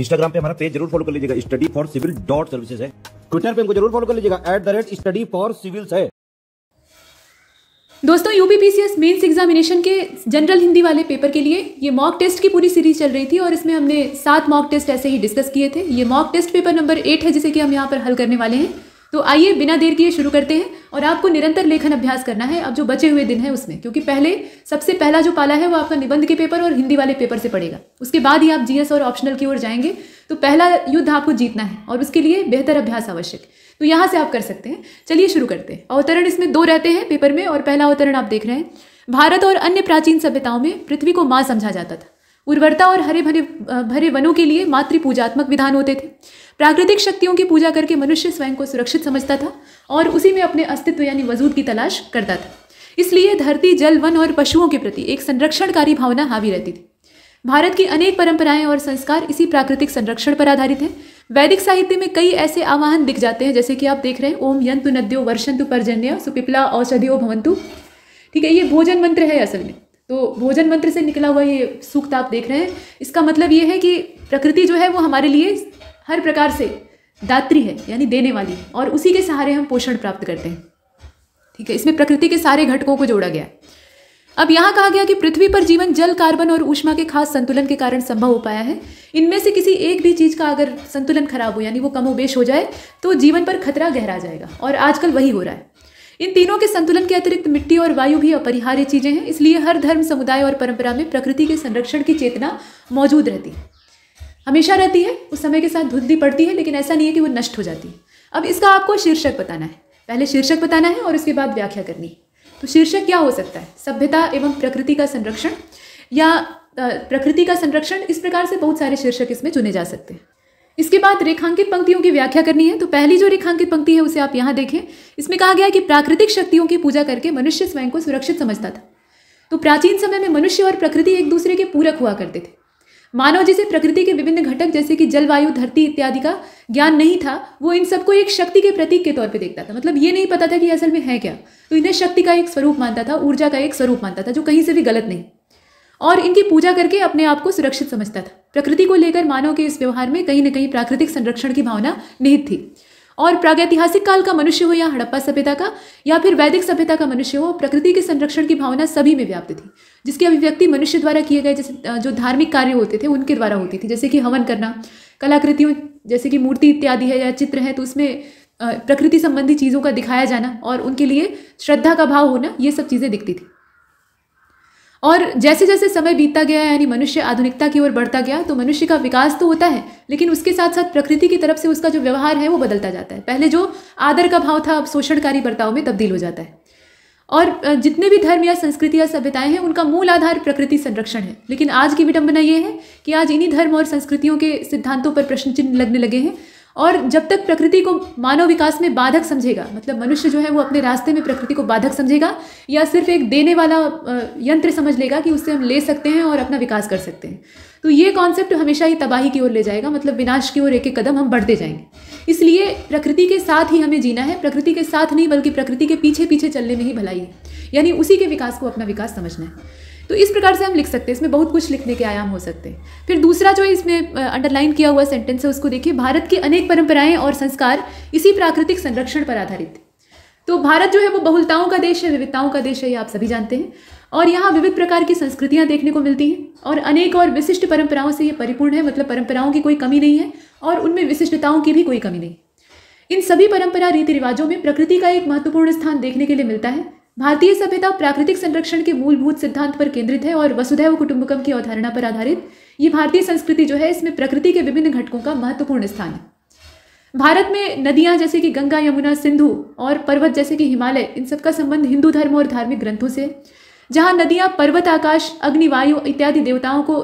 Instagram पे हमारा page जरूर फॉलो कर लीजिएगा study for civil dot services है ट्विटर पे हमको जरूर फॉलो कर लीजिएगा at the rate study for civils है दोस्तों यूपीपीसीएस मेंस एग्जामिनेशन के जनरल हिंदी वाले पेपर के लिए ये मॉक टेस्ट की पूरी सीरीज चल रही थी और इसमें हमने सात मॉक टेस्ट ऐसे ही डिस्कस किए थे ये mock test paper number eight है जिसे कि हम यहाँ पर हल करने वाले हैं तो आइए बिना देर किए शुरू करते हैं और आपको निरंतर लेखन अभ्यास करना है अब जो बचे हुए दिन है उसमें क्योंकि पहले सबसे पहला जो पाला है वो आपका निबंध के पेपर और हिंदी वाले पेपर से पड़ेगा उसके बाद ही आप जीएस और ऑप्शनल की ओर जाएंगे तो पहला युद्ध आपको जीतना है और उसके लिए बेहतर अभ्यास आवश्यक तो यहाँ से आप कर सकते हैं चलिए शुरू करते हैं अवतरण इसमें दो रहते हैं पेपर में और पहला अवतरण आप देख रहे हैं भारत और अन्य प्राचीन सभ्यताओं में पृथ्वी को माँ समझा जाता था उर्वरता और हरे भरे भरे वनों के लिए मातृ पूजात्मक विधान होते थे प्राकृतिक शक्तियों की पूजा करके मनुष्य स्वयं को सुरक्षित समझता था और उसी में अपने अस्तित्व यानी वजूद की तलाश करता था इसलिए धरती जल वन और पशुओं के प्रति एक संरक्षणकारी भावना हावी रहती थी भारत की अनेक परंपराएं और संस्कार इसी प्राकृतिक संरक्षण पर आधारित हैं वैदिक साहित्य में कई ऐसे आवाहन दिख जाते हैं जैसे कि आप देख रहे हैं ओम यंतु नद्यो वर्षंतु पर्जन्य सुपिपला औषधियो भवंतु ठीक है ये भोजन मंत्र है असल में तो भोजन मंत्र से निकला हुआ ये सूक्त आप देख रहे हैं इसका मतलब ये है कि प्रकृति जो है वो हमारे लिए हर प्रकार से दात्री है यानी देने वाली और उसी के सहारे हम पोषण प्राप्त करते हैं ठीक है इसमें प्रकृति के सारे घटकों को जोड़ा गया अब यहाँ कहा गया कि पृथ्वी पर जीवन जल कार्बन और ऊष्मा के खास संतुलन के कारण संभव हो पाया है इनमें से किसी एक भी चीज़ का अगर संतुलन खराब हो यानी वो कमोबेश हो जाए तो जीवन पर खतरा गहरा जाएगा और आजकल वही हो रहा है इन तीनों के संतुलन के अतिरिक्त मिट्टी और वायु भी अपरिहार्य चीजें हैं इसलिए हर धर्म समुदाय और परंपरा में प्रकृति के संरक्षण की चेतना मौजूद रहती है हमेशा रहती है उस समय के साथ धुंधली पड़ती है लेकिन ऐसा नहीं है कि वो नष्ट हो जाती है अब इसका आपको शीर्षक बताना है पहले शीर्षक बताना है और उसके बाद व्याख्या करनी है तो शीर्षक क्या हो सकता है सभ्यता एवं प्रकृति का संरक्षण या प्रकृति का संरक्षण इस प्रकार से बहुत सारे शीर्षक इसमें चुने जा सकते हैं इसके बाद रेखांकित पंक्तियों की व्याख्या करनी है तो पहली जो रेखांकित पंक्ति है उसे आप यहाँ देखें इसमें कहा गया है कि प्राकृतिक शक्तियों की पूजा करके मनुष्य स्वयं को सुरक्षित समझता था तो प्राचीन समय में मनुष्य और प्रकृति एक दूसरे के पूरक हुआ करते थे मानव जिसे प्रकृति के विभिन्न घटक जैसे कि जलवायु धरती इत्यादि का ज्ञान नहीं था वो इन सबको एक शक्ति के प्रतीक के तौर पर देखता था मतलब ये नहीं पता था कि असल में है क्या तो इन्हें शक्ति का एक स्वरूप मानता था ऊर्जा का एक स्वरूप मानता था जो कहीं से भी गलत नहीं और इनकी पूजा करके अपने आप को सुरक्षित समझता था प्रकृति को लेकर मानव के इस व्यवहार में कहीं ना कहीं प्राकृतिक संरक्षण की भावना निहित थी और प्रागैतिहासिक काल का मनुष्य हो या हड़प्पा सभ्यता का या फिर वैदिक सभ्यता का मनुष्य हो प्रकृति के संरक्षण की भावना सभी में व्याप्त थी जिसकी अभिव्यक्ति मनुष्य द्वारा किए गए जैसे जो धार्मिक कार्य होते थे उनके द्वारा होती थी जैसे कि हवन करना कलाकृतियों जैसे कि मूर्ति इत्यादि है या चित्र है तो उसमें प्रकृति संबंधी चीज़ों का दिखाया जाना और उनके लिए श्रद्धा का भाव होना ये सब चीज़ें दिखती थी और जैसे जैसे समय बीतता गया यानी मनुष्य आधुनिकता की ओर बढ़ता गया तो मनुष्य का विकास तो होता है लेकिन उसके साथ साथ प्रकृति की तरफ से उसका जो व्यवहार है वो बदलता जाता है पहले जो आदर का भाव था अब शोषणकारी बर्ताव में तब्दील हो जाता है और जितने भी धर्म या संस्कृति या सभ्यताएं हैं उनका मूल आधार प्रकृति संरक्षण है लेकिन आज की विडंबना ये है कि आज इन्हीं धर्म और संस्कृतियों के सिद्धांतों पर प्रश्न चिन्ह लगने लगे हैं और जब तक प्रकृति को मानव विकास में बाधक समझेगा मतलब मनुष्य जो है वो अपने रास्ते में प्रकृति को बाधक समझेगा या सिर्फ एक देने वाला यंत्र समझ लेगा कि उससे हम ले सकते हैं और अपना विकास कर सकते हैं तो ये कॉन्सेप्ट हमेशा ही तबाही की ओर ले जाएगा मतलब विनाश की ओर एक एक कदम हम बढ़ते जाएंगे इसलिए प्रकृति के साथ ही हमें जीना है प्रकृति के साथ नहीं बल्कि प्रकृति के पीछे पीछे चलने में ही भलाई है यानी उसी के विकास को अपना विकास समझना है तो इस प्रकार से हम लिख सकते हैं इसमें बहुत कुछ लिखने के आयाम हो सकते हैं फिर दूसरा जो इसमें अंडरलाइन किया हुआ सेंटेंस है उसको देखिए भारत की अनेक परंपराएं और संस्कार इसी प्राकृतिक संरक्षण पर आधारित है तो भारत जो है वो बहुलताओं का देश है विविधताओं का देश है ये आप सभी जानते हैं और यहाँ विविध प्रकार की संस्कृतियाँ देखने को मिलती हैं और अनेक और विशिष्ट परंपराओं से ये परिपूर्ण है मतलब परंपराओं की कोई कमी नहीं है और उनमें विशिष्टताओं की भी कोई कमी नहीं इन सभी परंपरा रीति रिवाजों में प्रकृति का एक महत्वपूर्ण स्थान देखने के लिए मिलता है भारतीय सभ्यता प्राकृतिक संरक्षण के मूलभूत सिद्धांत पर केंद्रित है और वसुधैव कुटुंबकम की अवधारणा पर आधारित ये भारतीय संस्कृति जो है इसमें प्रकृति के विभिन्न घटकों का महत्वपूर्ण स्थान है भारत में नदियां जैसे कि गंगा यमुना सिंधु और पर्वत जैसे कि हिमालय इन सबका संबंध हिंदू धर्म और धार्मिक ग्रंथों से जहां नदियां पर्वत आकाश अग्निवायु इत्यादि देवताओं को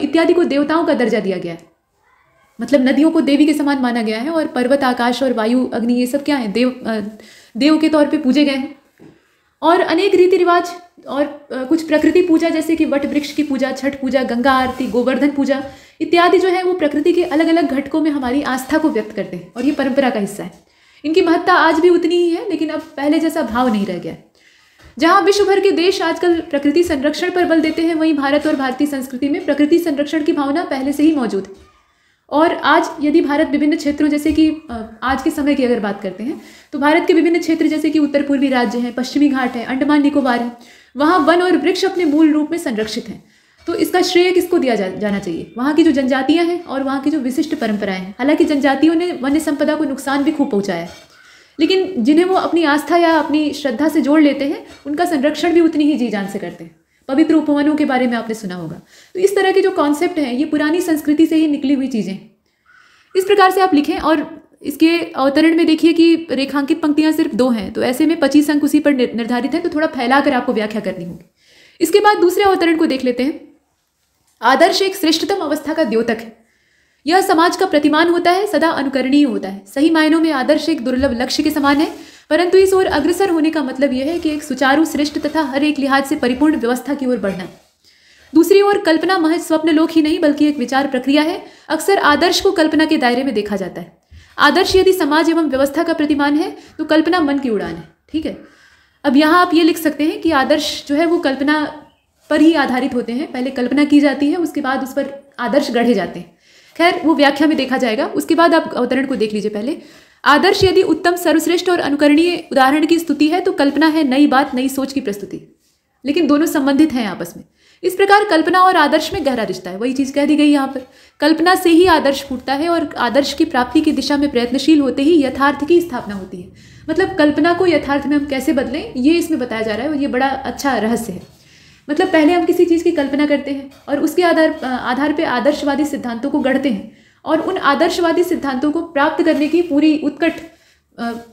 इत्यादि को देवताओं का दर्जा दिया गया है मतलब नदियों को देवी के समान माना गया है और पर्वत आकाश और वायु अग्नि ये सब क्या है देव देव के तौर पे पूजे गए हैं और अनेक रीति रिवाज और कुछ प्रकृति पूजा जैसे कि वट वृक्ष की पूजा छठ पूजा गंगा आरती गोवर्धन पूजा इत्यादि जो है वो प्रकृति के अलग अलग घटकों में हमारी आस्था को व्यक्त करते हैं और ये परंपरा का हिस्सा है इनकी महत्ता आज भी उतनी ही है लेकिन अब पहले जैसा भाव नहीं रह गया जहाँ विश्व भर के देश आजकल प्रकृति संरक्षण पर बल देते हैं वहीं भारत और भारतीय संस्कृति में प्रकृति संरक्षण की भावना पहले से ही मौजूद है और आज यदि भारत विभिन्न क्षेत्रों जैसे कि आज के समय की अगर बात करते हैं तो भारत के विभिन्न क्षेत्र जैसे कि उत्तर पूर्वी राज्य हैं पश्चिमी घाट है अंडमान निकोबार है वहाँ वन और वृक्ष अपने मूल रूप में संरक्षित हैं तो इसका श्रेय किसको दिया जा, जाना चाहिए वहाँ की जो जनजातियाँ हैं और वहाँ की जो विशिष्ट परंपराएं हैं हालांकि जनजातियों ने वन्य संपदा को नुकसान भी खूब पहुँचाया है लेकिन जिन्हें वो अपनी आस्था या अपनी श्रद्धा से जोड़ लेते हैं उनका संरक्षण भी उतनी ही जी जान से करते हैं पवित्र उपवनों के बारे में आपने सुना होगा तो इस तरह के जो कॉन्सेप्ट हैं ये पुरानी संस्कृति से ही निकली हुई चीज़ें इस प्रकार से आप लिखें और इसके अवतरण में देखिए कि रेखांकित पंक्तियाँ सिर्फ दो हैं तो ऐसे में पच्चीस अंक उसी पर निर्धारित है तो थोड़ा फैला कर आपको व्याख्या करनी होगी इसके बाद दूसरे अवतरण को देख लेते हैं आदर्श एक श्रेष्ठतम अवस्था का द्योतक है यह समाज का प्रतिमान होता है सदा अनुकरणीय होता है सही मायनों में आदर्श एक दुर्लभ लक्ष्य के समान है परंतु इस ओर अग्रसर होने का मतलब यह है कि एक सुचारू श्रेष्ठ तथा हर एक लिहाज से परिपूर्ण व्यवस्था की ओर बढ़ना दूसरी ओर कल्पना महज स्वप्न लोक ही नहीं बल्कि एक विचार प्रक्रिया है अक्सर आदर्श को कल्पना के दायरे में देखा जाता है आदर्श यदि समाज एवं व्यवस्था का प्रतिमान है तो कल्पना मन की उड़ान है ठीक है अब यहाँ आप ये लिख सकते हैं कि आदर्श जो है वो कल्पना पर ही आधारित होते हैं पहले कल्पना की जाती है उसके बाद उस पर आदर्श गढ़े जाते हैं खैर वो व्याख्या में देखा जाएगा उसके बाद आप अवतरण को देख लीजिए पहले आदर्श यदि उत्तम सर्वश्रेष्ठ और अनुकरणीय उदाहरण की स्तुति है तो कल्पना है नई बात नई सोच की प्रस्तुति लेकिन दोनों संबंधित हैं आपस में इस प्रकार कल्पना और आदर्श में गहरा रिश्ता है वही चीज़ कह दी गई यहाँ पर कल्पना से ही आदर्श फूटता है और आदर्श की प्राप्ति की दिशा में प्रयत्नशील होते ही यथार्थ की स्थापना होती है मतलब कल्पना को यथार्थ में हम कैसे बदलें ये इसमें बताया जा रहा है और ये बड़ा अच्छा रहस्य है मतलब पहले हम किसी चीज़ की कल्पना करते हैं और उसके आधार आधार पर आदर्शवादी सिद्धांतों को गढ़ते हैं और उन आदर्शवादी सिद्धांतों को प्राप्त करने की पूरी उत्कट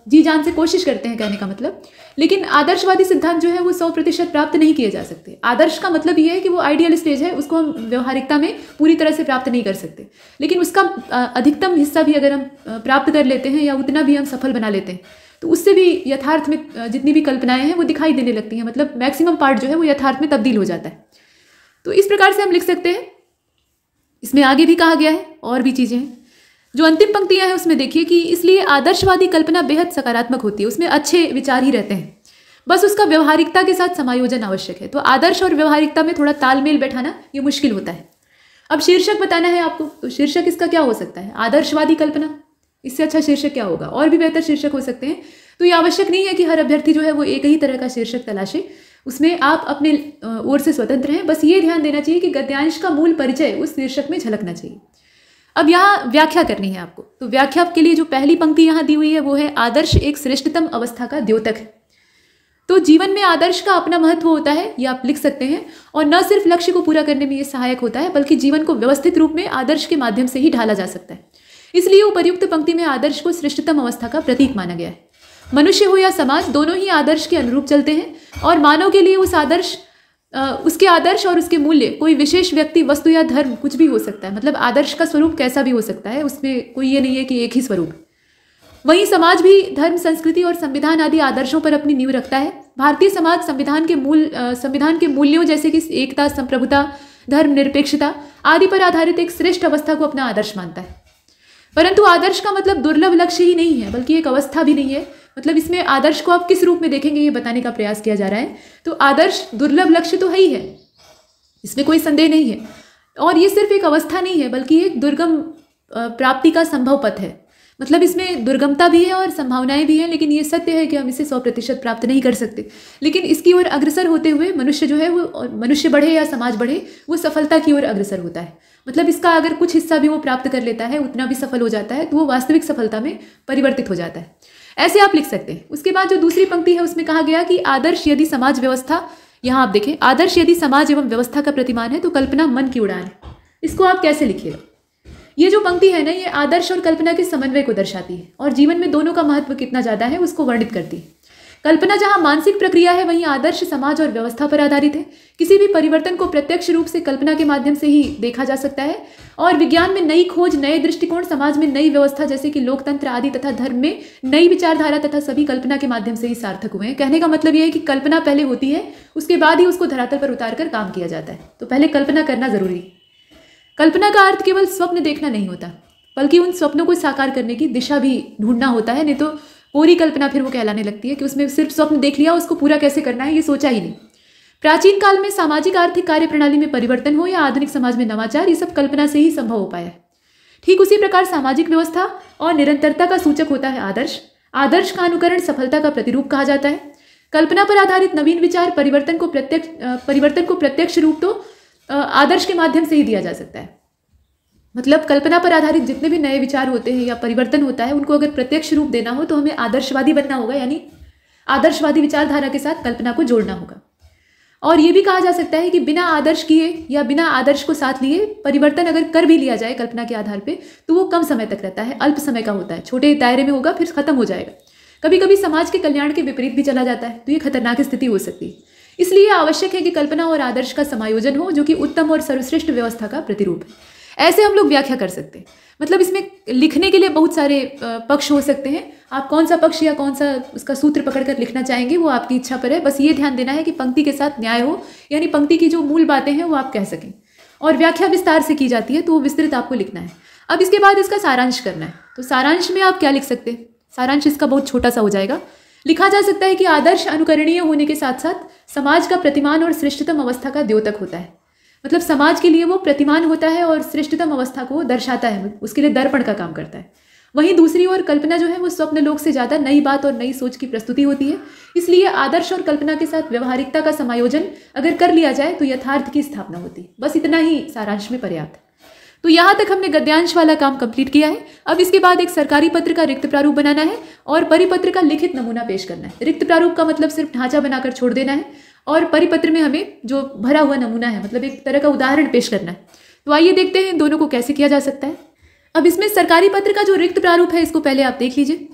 जी जान से कोशिश करते हैं कहने का मतलब लेकिन आदर्शवादी सिद्धांत जो है वो सौ प्रतिशत प्राप्त नहीं किए जा सकते आदर्श का मतलब ये है कि वो आइडियल स्टेज है उसको हम व्यवहारिकता में पूरी तरह से प्राप्त नहीं कर सकते लेकिन उसका अधिकतम हिस्सा भी अगर हम प्राप्त कर लेते हैं या उतना भी हम सफल बना लेते हैं तो उससे भी यथार्थ में जितनी भी कल्पनाएं हैं वो दिखाई देने लगती हैं मतलब मैक्सिमम पार्ट जो है वो यथार्थ में तब्दील हो जाता है तो इस प्रकार से हम लिख सकते हैं इसमें आगे भी कहा गया है और भी चीज़ें हैं जो अंतिम पंक्तियां हैं उसमें देखिए कि इसलिए आदर्शवादी कल्पना बेहद सकारात्मक होती है उसमें अच्छे विचार ही रहते हैं बस उसका व्यवहारिकता के साथ समायोजन आवश्यक है तो आदर्श और व्यवहारिकता में थोड़ा तालमेल बैठाना ये मुश्किल होता है अब शीर्षक बताना है आपको तो शीर्षक इसका क्या हो सकता है आदर्शवादी कल्पना इससे अच्छा शीर्षक क्या होगा और भी बेहतर शीर्षक हो सकते हैं तो ये आवश्यक नहीं है कि हर अभ्यर्थी जो है वो एक ही तरह का शीर्षक तलाशे उसमें आप अपने ओर से स्वतंत्र हैं बस ये ध्यान देना चाहिए कि गद्यांश का मूल परिचय उस शीर्षक में झलकना चाहिए अब यहाँ व्याख्या करनी है आपको तो व्याख्या के लिए जो पहली पंक्ति यहाँ दी हुई है वो है आदर्श एक श्रेष्ठतम अवस्था का द्योतक है तो जीवन में आदर्श का अपना महत्व होता है ये आप लिख सकते हैं और न सिर्फ लक्ष्य को पूरा करने में ये सहायक होता है बल्कि जीवन को व्यवस्थित रूप में आदर्श के माध्यम से ही ढाला जा सकता है इसलिए उपयुक्त पंक्ति में आदर्श को श्रेष्ठतम अवस्था का प्रतीक माना गया है मनुष्य हो या समाज दोनों ही आदर्श के अनुरूप चलते हैं और मानव के लिए उस आदर्श उसके आदर्श और उसके मूल्य कोई विशेष व्यक्ति वस्तु या धर्म कुछ भी हो सकता है मतलब आदर्श का स्वरूप कैसा भी हो सकता है उसमें कोई ये नहीं है कि एक ही स्वरूप वहीं समाज भी धर्म संस्कृति और संविधान आदि आदर्शों पर अपनी नींव रखता है भारतीय समाज संविधान के मूल संविधान के मूल्यों जैसे कि एकता संप्रभुता धर्मनिरपेक्षता आदि पर आधारित एक श्रेष्ठ अवस्था को अपना आदर्श मानता है परंतु आदर्श का मतलब दुर्लभ लक्ष्य ही नहीं है बल्कि एक अवस्था भी नहीं है मतलब इसमें आदर्श को आप किस रूप में देखेंगे ये बताने का प्रयास किया जा रहा है तो आदर्श दुर्लभ लक्ष्य तो है ही है इसमें कोई संदेह नहीं है और ये सिर्फ एक अवस्था नहीं है बल्कि एक दुर्गम प्राप्ति का संभव पथ है मतलब इसमें दुर्गमता भी है और संभावनाएं भी हैं लेकिन ये सत्य है कि हम इसे सौ प्रतिशत प्राप्त नहीं कर सकते लेकिन इसकी ओर अग्रसर होते हुए मनुष्य जो है वो मनुष्य बढ़े या समाज बढ़े वो सफलता की ओर अग्रसर होता है मतलब इसका अगर कुछ हिस्सा भी वो प्राप्त कर लेता है उतना भी सफल हो जाता है तो वो वास्तविक सफलता में परिवर्तित हो जाता है ऐसे आप लिख सकते हैं उसके बाद जो दूसरी पंक्ति है उसमें कहा गया कि आदर्श यदि समाज व्यवस्था यहाँ आप देखें आदर्श यदि समाज एवं व्यवस्था का प्रतिमान है तो कल्पना मन की उड़ान है इसको आप कैसे लिखिएगा ये जो पंक्ति है ना ये आदर्श और कल्पना के समन्वय को दर्शाती है और जीवन में दोनों का महत्व कितना ज़्यादा है उसको वर्णित करती है कल्पना जहां मानसिक प्रक्रिया है वहीं आदर्श समाज और व्यवस्था पर आधारित है किसी भी परिवर्तन को प्रत्यक्ष रूप से कल्पना के माध्यम से ही देखा जा सकता है और विज्ञान में नई खोज नए दृष्टिकोण समाज में नई व्यवस्था जैसे कि लोकतंत्र आदि तथा धर्म में नई विचारधारा तथा सभी कल्पना के माध्यम से ही सार्थक हुए हैं कहने का मतलब यह है कि कल्पना पहले होती है उसके बाद ही उसको धरातल पर उतार कर काम किया जाता है तो पहले कल्पना करना जरूरी कल्पना का अर्थ केवल स्वप्न देखना नहीं होता बल्कि उन स्वप्नों को साकार करने की दिशा भी ढूंढना होता है नहीं तो पूरी कल्पना फिर वो कहलाने लगती है कि उसमें सिर्फ स्वप्न देख लिया उसको पूरा कैसे करना है ये सोचा ही नहीं प्राचीन काल में सामाजिक आर्थिक कार्य प्रणाली में परिवर्तन हो या आधुनिक समाज में नवाचार ये सब कल्पना से ही संभव हो पाया है ठीक उसी प्रकार सामाजिक व्यवस्था और निरंतरता का सूचक होता है आदर्श आदर्श का अनुकरण सफलता का प्रतिरूप कहा जाता है कल्पना पर आधारित नवीन विचार परिवर्तन को प्रत्यक्ष परिवर्तन को प्रत्यक्ष रूप तो आदर्श के माध्यम से ही दिया जा सकता है मतलब कल्पना पर आधारित जितने भी नए विचार होते हैं या परिवर्तन होता है उनको अगर प्रत्यक्ष रूप देना हो तो हमें आदर्शवादी बनना होगा यानी आदर्शवादी विचारधारा के साथ कल्पना को जोड़ना होगा और ये भी कहा जा सकता है कि बिना आदर्श किए या बिना आदर्श को साथ लिए परिवर्तन अगर कर भी लिया जाए कल्पना के आधार पर तो वो कम समय तक रहता है अल्प समय का होता है छोटे दायरे में होगा फिर खत्म हो जाएगा कभी कभी समाज के कल्याण के विपरीत भी चला जाता है तो ये खतरनाक स्थिति हो सकती है इसलिए आवश्यक है कि कल्पना और आदर्श का समायोजन हो जो कि उत्तम और सर्वश्रेष्ठ व्यवस्था का प्रतिरूप है ऐसे हम लोग व्याख्या कर सकते हैं मतलब इसमें लिखने के लिए बहुत सारे पक्ष हो सकते हैं आप कौन सा पक्ष या कौन सा उसका सूत्र पकड़कर लिखना चाहेंगे वो आपकी इच्छा पर है बस ये ध्यान देना है कि पंक्ति के साथ न्याय हो यानी पंक्ति की जो मूल बातें हैं वो आप कह सकें और व्याख्या विस्तार से की जाती है तो वो विस्तृत आपको लिखना है अब इसके बाद इसका सारांश करना है तो सारांश में आप क्या लिख सकते हैं सारांश इसका बहुत छोटा सा हो जाएगा लिखा जा सकता है कि आदर्श अनुकरणीय होने के साथ साथ समाज का प्रतिमान और श्रेष्ठतम अवस्था का द्योतक होता है मतलब समाज के लिए वो प्रतिमान होता है और श्रेष्ठतम अवस्था को दर्शाता है उसके लिए दर्पण का काम करता है वहीं दूसरी ओर कल्पना जो है वो स्वप्न लोक से ज़्यादा नई बात और नई सोच की प्रस्तुति होती है इसलिए आदर्श और कल्पना के साथ व्यवहारिकता का समायोजन अगर कर लिया जाए तो यथार्थ की स्थापना होती है बस इतना ही सारांश में पर्याप्त है तो यहाँ तक हमने गद्यांश वाला काम कंप्लीट किया है अब इसके बाद एक सरकारी पत्र का रिक्त प्रारूप बनाना है और परिपत्र का लिखित नमूना पेश करना है रिक्त प्रारूप का मतलब सिर्फ ढांचा बनाकर छोड़ देना है और परिपत्र में हमें जो भरा हुआ नमूना है मतलब एक तरह का उदाहरण पेश करना है तो आइए देखते हैं इन दोनों को कैसे किया जा सकता है अब इसमें सरकारी पत्र का जो रिक्त प्रारूप है इसको पहले आप देख लीजिए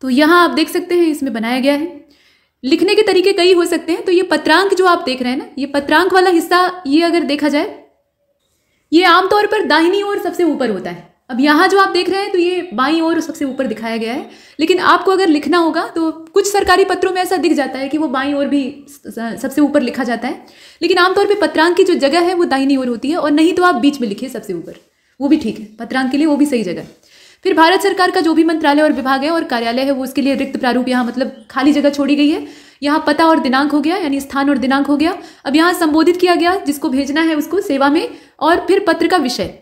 तो यहाँ आप देख सकते हैं इसमें बनाया गया है लिखने के तरीके कई हो सकते हैं तो ये पत्रांक जो आप देख रहे हैं ना ये पत्रांक वाला हिस्सा ये अगर देखा जाए ये आमतौर पर दाहिनी ओर सबसे ऊपर होता है अब यहाँ जो आप देख रहे हैं तो ये बाई और सबसे ऊपर दिखाया गया है लेकिन आपको अगर लिखना होगा तो कुछ सरकारी पत्रों में ऐसा दिख जाता है कि वो बाई और भी सबसे ऊपर लिखा जाता है लेकिन आमतौर पर पत्रांक की जो जगह है वो दाहिनी ओर होती है और नहीं तो आप बीच में लिखिए सबसे ऊपर वो भी ठीक है पत्रांक के लिए वो भी सही जगह है फिर भारत सरकार का जो भी मंत्रालय और विभाग है और कार्यालय है वो उसके लिए रिक्त प्रारूप यहाँ मतलब खाली जगह छोड़ी गई है यहाँ पता और दिनांक हो गया यानी स्थान और दिनांक हो गया अब यहाँ संबोधित किया गया जिसको भेजना है उसको सेवा में और फिर पत्र का विषय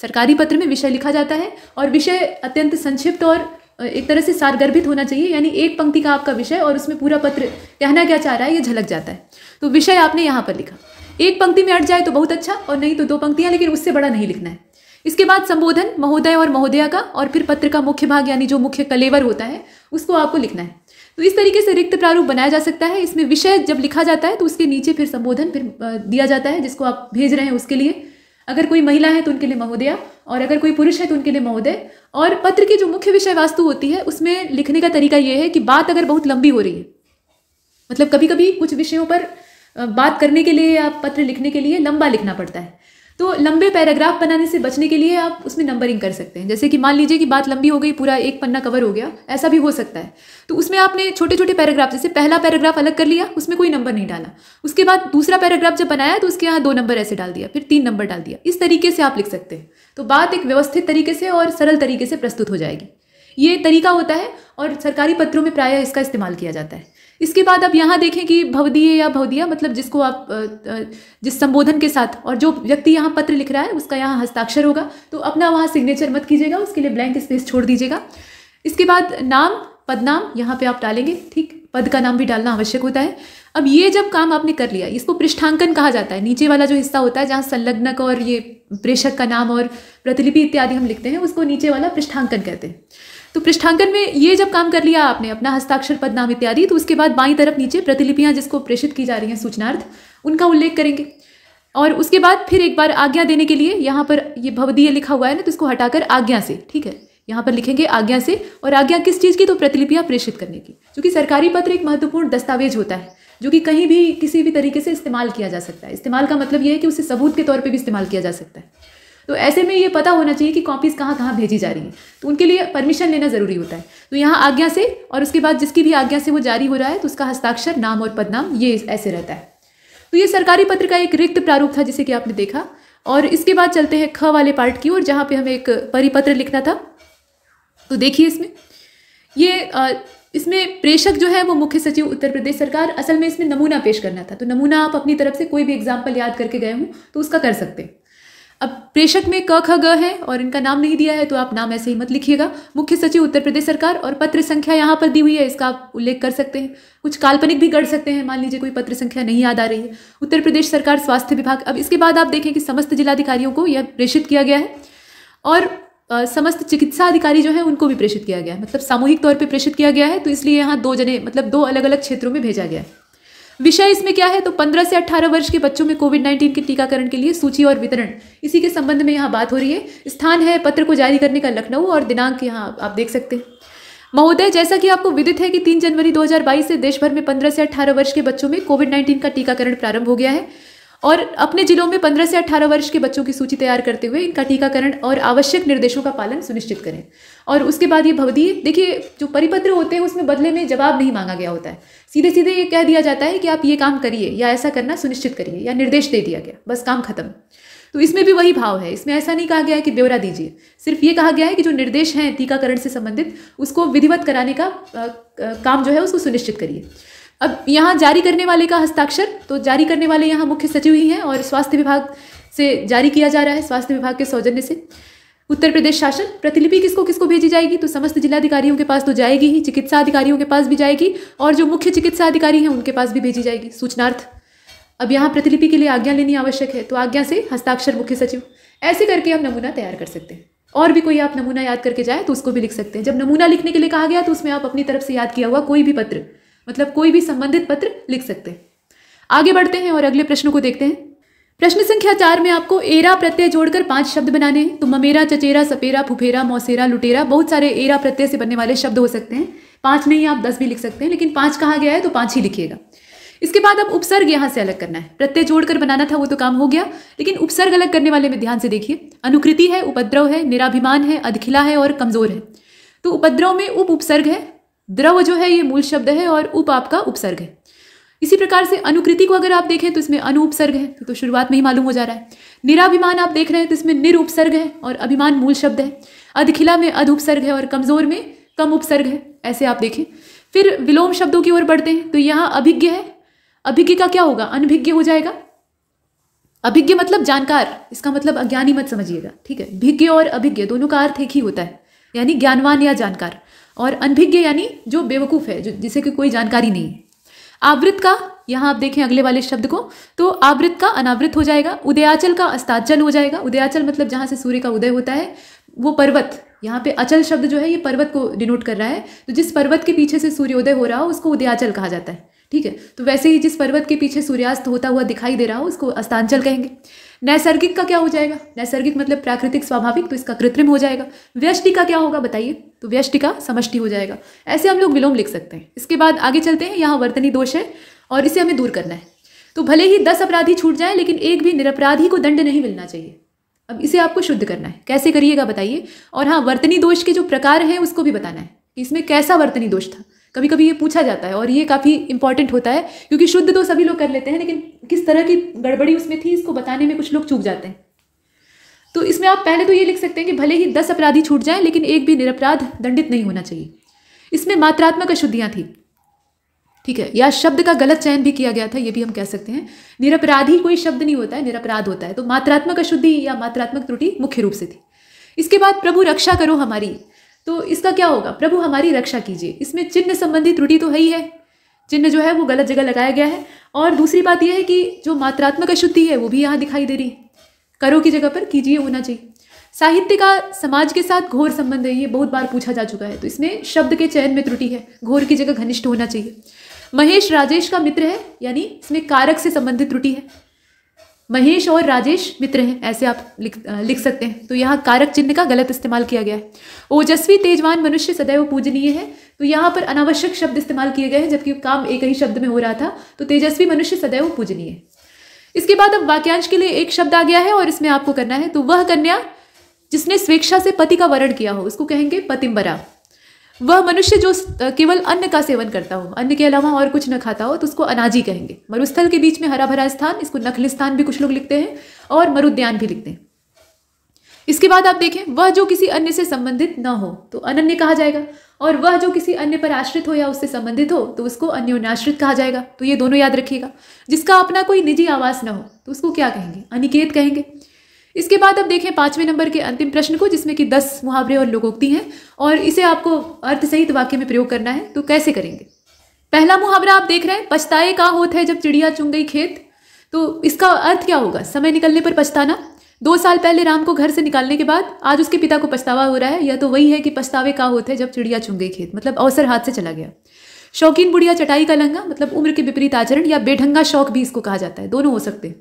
सरकारी पत्र में विषय लिखा जाता है और विषय अत्यंत संक्षिप्त और एक तरह से सारगर्भित होना चाहिए यानी एक पंक्ति का आपका विषय और उसमें पूरा पत्र कहना क्या चाह रहा है ये झलक जाता है तो विषय आपने यहाँ पर लिखा एक पंक्ति में अट जाए तो बहुत अच्छा और नहीं तो दो पंक्तियाँ लेकिन उससे बड़ा नहीं लिखना है इसके बाद संबोधन महोदय और महोदया का और फिर पत्र का मुख्य भाग यानी जो मुख्य कलेवर होता है उसको आपको लिखना है तो इस तरीके से रिक्त प्रारूप बनाया जा सकता है इसमें विषय जब लिखा जाता है तो उसके नीचे फिर संबोधन फिर दिया जाता है जिसको आप भेज रहे हैं उसके लिए अगर कोई महिला है तो उनके लिए महोदया और अगर कोई पुरुष है तो उनके लिए महोदय और पत्र की जो मुख्य विषय वास्तु होती है उसमें लिखने का तरीका ये है कि बात अगर बहुत लंबी हो रही है मतलब कभी कभी कुछ विषयों पर बात करने के लिए या पत्र लिखने के लिए लंबा लिखना पड़ता है तो लंबे पैराग्राफ बनाने से बचने के लिए आप उसमें नंबरिंग कर सकते हैं जैसे कि मान लीजिए कि बात लंबी हो गई पूरा एक पन्ना कवर हो गया ऐसा भी हो सकता है तो उसमें आपने छोटे छोटे पैराग्राफ जैसे पहला पैराग्राफ अलग कर लिया उसमें कोई नंबर नहीं डाला उसके बाद दूसरा पैराग्राफ जब बनाया तो उसके यहाँ दो नंबर ऐसे डाल दिया फिर तीन नंबर डाल दिया इस तरीके से आप लिख सकते हैं तो बात एक व्यवस्थित तरीके से और सरल तरीके से प्रस्तुत हो जाएगी ये तरीका होता है और सरकारी पत्रों में प्रायः इसका इस्तेमाल किया जाता है इसके बाद आप यहाँ देखें कि भवदीय या भवदिया मतलब जिसको आप जिस संबोधन के साथ और जो व्यक्ति यहाँ पत्र लिख रहा है उसका यहाँ हस्ताक्षर होगा तो अपना वहाँ सिग्नेचर मत कीजिएगा उसके लिए ब्लैंक स्पेस छोड़ दीजिएगा इसके बाद नाम पद नाम यहाँ पे आप डालेंगे ठीक पद का नाम भी डालना आवश्यक होता है अब ये जब काम आपने कर लिया इसको पृष्ठांकन कहा जाता है नीचे वाला जो हिस्सा होता है जहाँ संलग्नक और ये प्रेषक का नाम और प्रतिलिपि इत्यादि हम लिखते हैं उसको नीचे वाला पृष्ठांकन कहते हैं तो पृष्ठांकन में ये जब काम कर लिया आपने अपना हस्ताक्षर पदनाम इत्यादि तो उसके बाद बाई तरफ नीचे प्रतिलिपियाँ जिसको प्रेषित की जा रही हैं सूचनार्थ उनका उल्लेख करेंगे और उसके बाद फिर एक बार आज्ञा देने के लिए यहाँ पर ये भवदीय लिखा हुआ है ना तो इसको हटाकर आज्ञा से ठीक है यहाँ पर लिखेंगे आज्ञा से और आज्ञा किस चीज़ की तो प्रतिलिपियाँ प्रेषित करने की क्योंकि सरकारी पत्र एक महत्वपूर्ण दस्तावेज होता है जो कि कहीं भी किसी भी तरीके से इस्तेमाल किया जा सकता है इस्तेमाल का मतलब ये है कि उसे सबूत के तौर पर भी इस्तेमाल किया जा सकता है तो ऐसे में ये पता होना चाहिए कि कॉपीज़ कहाँ कहाँ भेजी जा रही हैं तो उनके लिए परमिशन लेना ज़रूरी होता है तो यहाँ आज्ञा से और उसके बाद जिसकी भी आज्ञा से वो जारी हो रहा है तो उसका हस्ताक्षर नाम और पदनाम ये ऐसे रहता है तो ये सरकारी पत्र का एक रिक्त प्रारूप था जिसे कि आपने देखा और इसके बाद चलते हैं ख वाले पार्ट की ओर जहाँ पे हमें एक परिपत्र लिखना था तो देखिए इसमें ये इसमें प्रेषक जो है वो मुख्य सचिव उत्तर प्रदेश सरकार असल में इसमें नमूना पेश करना था तो नमूना आप अपनी तरफ से कोई भी एग्जाम्पल याद करके गए हों तो उसका कर सकते हैं अब प्रेषक में क ख ग है और इनका नाम नहीं दिया है तो आप नाम ऐसे ही मत लिखिएगा मुख्य सचिव उत्तर प्रदेश सरकार और पत्र संख्या यहाँ पर दी हुई है इसका आप उल्लेख कर सकते हैं कुछ काल्पनिक भी गढ़ सकते हैं मान लीजिए कोई पत्र संख्या नहीं याद आ रही है उत्तर प्रदेश सरकार स्वास्थ्य विभाग अब इसके बाद आप देखें कि समस्त जिलाधिकारियों को यह प्रेषित किया गया है और समस्त चिकित्सा अधिकारी जो है उनको भी प्रेषित किया गया है मतलब सामूहिक तौर पर प्रेषित किया गया है तो इसलिए यहाँ दो जने मतलब दो अलग अलग क्षेत्रों में भेजा गया है विषय इसमें क्या है तो 15 से 18 वर्ष के बच्चों में कोविड 19 के टीकाकरण के लिए सूची और वितरण इसी के संबंध में यहाँ बात हो रही है स्थान है पत्र को जारी करने का लखनऊ और दिनांक यहाँ आप देख सकते हैं महोदय जैसा कि आपको विदित है कि 3 जनवरी 2022 से देश भर में 15 से 18 वर्ष के बच्चों में कोविड 19 का टीकाकरण प्रारंभ हो गया है और अपने जिलों में 15 से 18 वर्ष के बच्चों की सूची तैयार करते हुए इनका टीकाकरण और आवश्यक निर्देशों का पालन सुनिश्चित करें और उसके बाद ये भवदीय देखिए जो परिपत्र होते हैं उसमें बदले में जवाब नहीं मांगा गया होता है सीधे सीधे ये कह दिया जाता है कि आप ये काम करिए या ऐसा करना सुनिश्चित करिए या निर्देश दे दिया गया बस काम खत्म तो इसमें भी वही भाव है इसमें ऐसा नहीं कहा गया है कि ब्यौरा दीजिए सिर्फ ये कहा गया है कि जो निर्देश हैं टीकाकरण से संबंधित उसको विधिवत कराने का काम जो है उसको सुनिश्चित करिए अब यहाँ जारी करने वाले का हस्ताक्षर तो जारी करने वाले यहाँ मुख्य सचिव ही हैं और स्वास्थ्य विभाग से जारी किया जा रहा है स्वास्थ्य विभाग के सौजन्य से उत्तर प्रदेश शासन प्रतिलिपि किसको किसको भेजी जाएगी तो समस्त जिलाधिकारियों के पास तो जाएगी ही चिकित्सा अधिकारियों के पास भी जाएगी और जो मुख्य चिकित्सा अधिकारी हैं उनके पास भी भेजी जाएगी सूचनार्थ अब यहाँ प्रतिलिपि के लिए आज्ञा लेनी आवश्यक है तो आज्ञा से हस्ताक्षर मुख्य सचिव ऐसे करके हम नमूना तैयार कर सकते हैं और भी कोई आप नमूना याद करके जाए तो उसको भी लिख सकते हैं जब नमूना लिखने के लिए कहा गया तो उसमें आप अपनी तरफ से याद किया हुआ कोई भी पत्र मतलब कोई भी संबंधित पत्र लिख सकते हैं आगे बढ़ते हैं और अगले प्रश्न को देखते हैं प्रश्न संख्या चार में आपको एरा प्रत्यय जोड़कर पांच शब्द बनाने हैं तो ममेरा चचेरा सपेरा फुफेरा मौसेरा लुटेरा बहुत सारे एरा प्रत्यय से बनने वाले शब्द हो सकते हैं पांच नहीं आप दस भी लिख सकते हैं लेकिन पांच कहा गया है तो पांच ही लिखिएगा इसके बाद अब उपसर्ग यहाँ से अलग करना है प्रत्यय जोड़कर बनाना था वो तो काम हो गया लेकिन उपसर्ग अलग करने वाले में ध्यान से देखिए अनुकृति है उपद्रव है निराभिमान है अधखिला है और कमजोर है तो उपद्रव में उप उपसर्ग है द्रव जो है ये मूल शब्द है और उप आपका उपसर्ग है इसी प्रकार से अनुकृति को अगर आप देखें तो इसमें अनु उपसर्ग है तो शुरुआत में ही मालूम हो जा रहा है निराभिमान आप देख रहे हैं तो इसमें निर उपसर्ग है और अभिमान मूल शब्द है अधखिला में अध उपसर्ग है और कमजोर में कम उपसर्ग है ऐसे आप देखें फिर विलोम शब्दों की ओर बढ़ते हैं तो यहाँ अभिज्ञ है अभिज्ञ का क्या होगा अनभिज्ञ हो जाएगा अभिज्ञ मतलब जानकार इसका मतलब अज्ञानी मत समझिएगा ठीक है भिज्ञ और अभिज्ञ दोनों का अर्थ एक ही होता है यानी ज्ञानवान या जानकार और अनभिज्ञ यानी जो बेवकूफ़ है जो जिसे कि कोई जानकारी नहीं है आवृत का यहाँ आप देखें अगले वाले शब्द को तो आवृत का अनावृत हो जाएगा उदयाचल का अस्ताचल हो जाएगा उदयाचल मतलब जहाँ से सूर्य का उदय होता है वो पर्वत यहाँ पे अचल शब्द जो है ये पर्वत को डिनोट कर रहा है तो जिस पर्वत के पीछे से सूर्योदय हो रहा हो उसको उदयाचल कहा जाता है ठीक है तो वैसे ही जिस पर्वत के पीछे सूर्यास्त होता हुआ दिखाई दे रहा हो उसको अस्तांचल कहेंगे नैसर्गिक का क्या हो जाएगा नैसर्गिक मतलब प्राकृतिक स्वाभाविक तो इसका कृत्रिम हो जाएगा व्यष्टि का क्या होगा बताइए तो व्यष्टि का समष्टि हो जाएगा ऐसे हम लोग विलोम लिख सकते हैं इसके बाद आगे चलते हैं यहाँ वर्तनी दोष है और इसे हमें दूर करना है तो भले ही दस अपराधी छूट जाए लेकिन एक भी निरपराधी को दंड नहीं मिलना चाहिए अब इसे आपको शुद्ध करना है कैसे करिएगा बताइए और हाँ वर्तनी दोष के जो प्रकार हैं उसको भी बताना है कि इसमें कैसा वर्तनी दोष था कभी कभी ये पूछा जाता है और ये काफ़ी इंपॉर्टेंट होता है क्योंकि शुद्ध तो सभी लोग कर लेते हैं लेकिन किस तरह की गड़बड़ी उसमें थी इसको बताने में कुछ लोग चूक जाते हैं तो इसमें आप पहले तो ये लिख सकते हैं कि भले ही दस अपराधी छूट जाएं लेकिन एक भी निरपराध दंडित नहीं होना चाहिए इसमें मात्रात्मक अशुद्धियाँ थी ठीक है या शब्द का गलत चयन भी किया गया था ये भी हम कह सकते हैं निरपराधी कोई शब्द नहीं होता है निरपराध होता है तो मात्रात्मक अशुद्धि या मात्रात्मक त्रुटि मुख्य रूप से थी इसके बाद प्रभु रक्षा करो हमारी तो इसका क्या होगा प्रभु हमारी रक्षा कीजिए इसमें चिन्ह संबंधी त्रुटि तो है ही है चिन्ह जो है वो गलत जगह लगाया गया है और दूसरी बात यह है कि जो मात्रात्मक अशुद्धि है वो भी यहाँ दिखाई दे रही है करो की जगह पर कीजिए होना चाहिए साहित्य का समाज के साथ घोर संबंध है ये बहुत बार पूछा जा चुका है तो इसमें शब्द के चयन में त्रुटि है घोर की जगह घनिष्ठ होना चाहिए महेश राजेश का मित्र है यानी इसमें कारक से संबंधित त्रुटि है महेश और राजेश मित्र हैं ऐसे आप लिख लिख सकते हैं तो यहाँ कारक चिन्ह का गलत इस्तेमाल किया गया है ओजस्वी तेजवान मनुष्य सदैव पूजनीय है तो यहाँ पर अनावश्यक शब्द इस्तेमाल किए गए हैं जबकि काम एक ही शब्द में हो रहा था तो तेजस्वी मनुष्य सदैव पूजनीय है इसके बाद अब वाक्यांश के लिए एक शब्द आ गया है और इसमें आपको करना है तो वह कन्या जिसने स्वेच्छा से पति का वरण किया हो उसको कहेंगे पतिम्बरा वह मनुष्य जो केवल अन्न का सेवन करता हो अन्न के अलावा और कुछ न खाता हो तो उसको अनाजी कहेंगे मरुस्थल के बीच में हरा भरा स्थान इसको स्थान भी कुछ लोग लिखते हैं और मरुद्यान भी लिखते हैं इसके बाद आप देखें वह जो किसी अन्य से संबंधित न हो तो अनन्य कहा जाएगा और वह जो किसी अन्य पर आश्रित हो या उससे संबंधित हो तो उसको अन्योनाश्रित कहा जाएगा तो ये दोनों याद रखिएगा जिसका अपना कोई निजी आवास न हो तो उसको क्या कहेंगे अनिकेत कहेंगे इसके बाद अब देखें पांचवें नंबर के अंतिम प्रश्न को जिसमें कि दस मुहावरे और लोगोक्ति हैं और इसे आपको अर्थ सहित वाक्य में प्रयोग करना है तो कैसे करेंगे पहला मुहावरा आप देख रहे हैं पछताए का होत है जब चिड़िया चुंग गई खेत तो इसका अर्थ क्या होगा समय निकलने पर पछताना दो साल पहले राम को घर से निकालने के बाद आज उसके पिता को पछतावा हो रहा है या तो वही है कि पछतावे का होते हैं जब चिड़िया चुंग गई खेत मतलब अवसर हाथ से चला गया शौकीन बुढ़िया चटाई का लंगा मतलब उम्र के विपरीत आचरण या बेढंगा शौक भी इसको कहा जाता है दोनों हो सकते हैं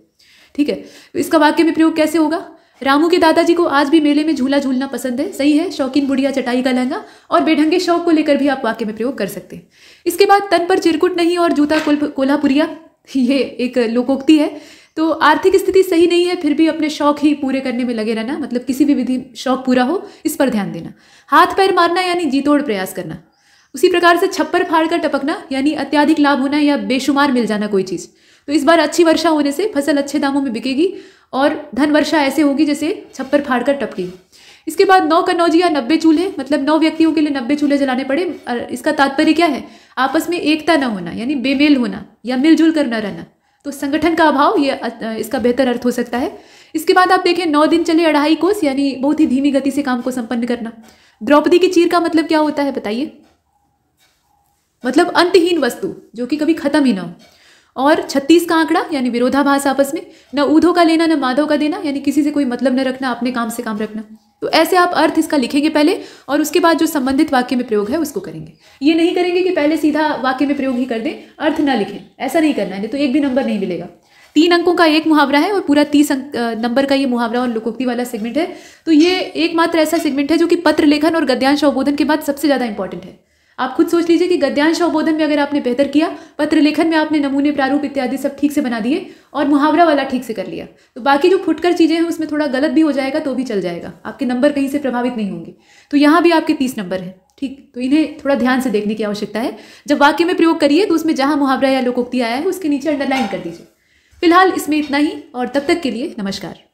ठीक है इसका वाक्य में प्रयोग कैसे होगा रामू के दादाजी को आज भी मेले में झूला झूलना पसंद है सही है शौकीन बुढ़िया चटाई का लहंगा और बेढंगे शौक को लेकर भी आप वाक्य में प्रयोग कर सकते हैं इसके बाद तन पर चिरकुट नहीं और जूता कोल्हापुरिया ये एक लोकोक्ति है तो आर्थिक स्थिति सही नहीं है फिर भी अपने शौक ही पूरे करने में लगे रहना मतलब किसी भी विधि शौक पूरा हो इस पर ध्यान देना हाथ पैर मारना यानी जीतोड़ प्रयास करना उसी प्रकार से छप्पर फाड़ कर टपकना यानी अत्याधिक लाभ होना या बेशुमार मिल जाना कोई चीज़ तो इस बार अच्छी वर्षा होने से फसल अच्छे दामों में बिकेगी और धन वर्षा ऐसे होगी जैसे छप्पर फाड़ कर टपकी इसके बाद नौ कन्नौजी या नब्बे चूल्हे मतलब नौ व्यक्तियों के लिए नब्बे चूल्हे जलाने पड़े इसका तात्पर्य क्या है आपस में एकता न होना यानी बेमेल होना या मिलजुल कर न रहना तो संगठन का अभाव ये इसका बेहतर अर्थ हो सकता है इसके बाद आप देखें नौ दिन चले अढ़ाई कोस यानी बहुत ही धीमी गति से काम को संपन्न करना द्रौपदी की चीर का मतलब क्या होता है बताइए मतलब अंतहीन वस्तु जो कि कभी खत्म ही ना हो और छत्तीस का आंकड़ा यानी विरोधाभास आपस में न ऊधो का लेना न माधव का देना यानी किसी से कोई मतलब न रखना अपने काम से काम रखना तो ऐसे आप अर्थ इसका लिखेंगे पहले और उसके बाद जो संबंधित वाक्य में प्रयोग है उसको करेंगे ये नहीं करेंगे कि पहले सीधा वाक्य में प्रयोग ही कर दें अर्थ ना लिखें ऐसा नहीं करना है तो एक भी नंबर नहीं मिलेगा तीन अंकों का एक मुहावरा है और पूरा तीस अंक नंबर का ये मुहावरा और लोकोक्ति वाला सेगमेंट है तो ये एकमात्र ऐसा सेगमेंट है जो कि पत्र लेखन और गद्यांश अवबोधन के बाद सबसे ज़्यादा इंपॉर्टेंट है आप खुद सोच लीजिए कि गद्यांश अवबोधन में अगर आपने बेहतर किया पत्र लेखन में आपने नमूने प्रारूप इत्यादि सब ठीक से बना दिए और मुहावरा वाला ठीक से कर लिया तो बाकी जो फुटकर चीज़ें हैं उसमें थोड़ा गलत भी हो जाएगा तो भी चल जाएगा आपके नंबर कहीं से प्रभावित नहीं होंगे तो यहाँ भी आपके तीस नंबर हैं ठीक तो इन्हें थोड़ा ध्यान से देखने की आवश्यकता है जब वाक्य में प्रयोग करिए तो उसमें जहाँ मुहावरा या लोकोक्ति आया है उसके नीचे अंडरलाइन कर दीजिए फिलहाल इसमें इतना ही और तब तक के लिए नमस्कार